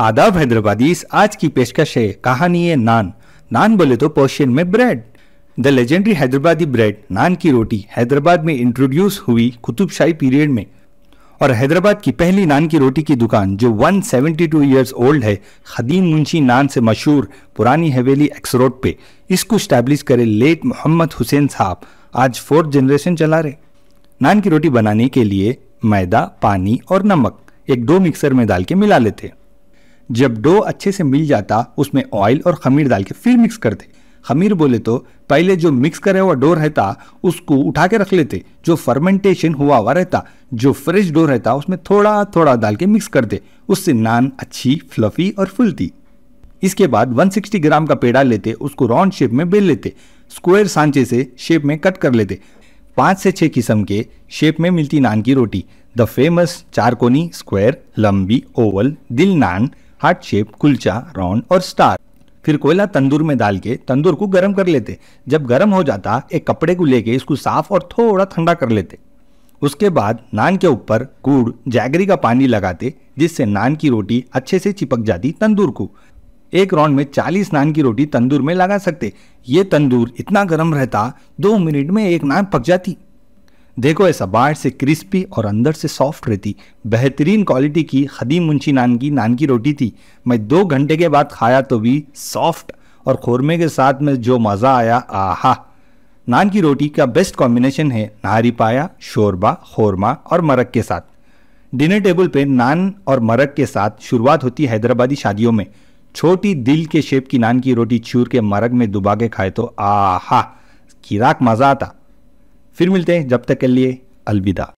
आदाब हैदराबादीज आज की पेशकश है कहानी है नान नान बोले तो पर्शियन में bread the legendary Hyderabadi bread naan की रोटी हैदराबाद में इंट्रोड्यूस हुई कुतुबशाही पीरियड में और हैदराबाद की पहली नान की रोटी की दुकान जो 172 सेवेंटी टू ईयर्स ओल्ड है खदीम मुंशी नान से मशहूर पुरानी हवेली एक्स रोड पे इसको स्टैब्लिश करे लेट मोहम्मद हुसैन साहब आज फोर्थ जनरेशन चला रहे नान की रोटी बनाने के लिए मैदा पानी और नमक एक दो मिक्सर में डाल के मिला लेते हैं जब डो अच्छे से मिल जाता उसमें ऑयल और खमीर डाल के फिर मिक्स करते खमीर बोले तो पहले जो मिक्स करे हुआ डो रहता उसको उठा के रख लेते जो फर्मेंटेशन हुआ हुआ रहता जो फ्रेश डो रहता उसमें थोड़ा थोड़ा डाल के मिक्स करते उससे नान अच्छी फ्लफी और फुलती इसके बाद 160 ग्राम का पेड़ा लेते उसको राउंड शेप में बेल लेते स्क्वायर सांचे से शेप में कट कर लेते पांच से छह किस्म के शेप में मिलती नान की रोटी द फेमस चारकोनी स्क्वायर लंबी ओवल दिल naan heart shape kulcha round और स्टार फिर कोयला तंदूर में डाल के तंदूर को गर्म कर लेते जब गर्म हो जाता एक कपड़े को लेके इसको साफ और थोड़ा ठंडा कर लेते उसके बाद नान के ऊपर गुड़ जैगरी का पानी लगाते जिससे नान की रोटी अच्छे से चिपक जाती तंदूर को एक राउंड में 40 नान की रोटी तंदूर में लगा सकते ये तंदूर इतना गर्म रहता दो मिनट में एक नान पक जाती देखो ऐसा बाहर से क्रिस्पी और अंदर से सॉफ्ट रहती बेहतरीन क्वालिटी की खदीम मुंशी नान की नान की रोटी थी मैं दो घंटे के बाद खाया तो भी सॉफ्ट और खोरमे के साथ में जो मज़ा आया आहा नान की रोटी का बेस्ट कॉम्बिनेशन है नारी पाया शोरबा खोरमा और मरक के साथ डिनर टेबल पे नान और मरक के साथ शुरुआत होती है हैदराबादी शादियों में छोटी दिल के शेप की नान की रोटी चूर के मरक में दुबा के खाए तो आहा किराक मज़ा आता फिर मिलते हैं जब तक के लिए अलविदा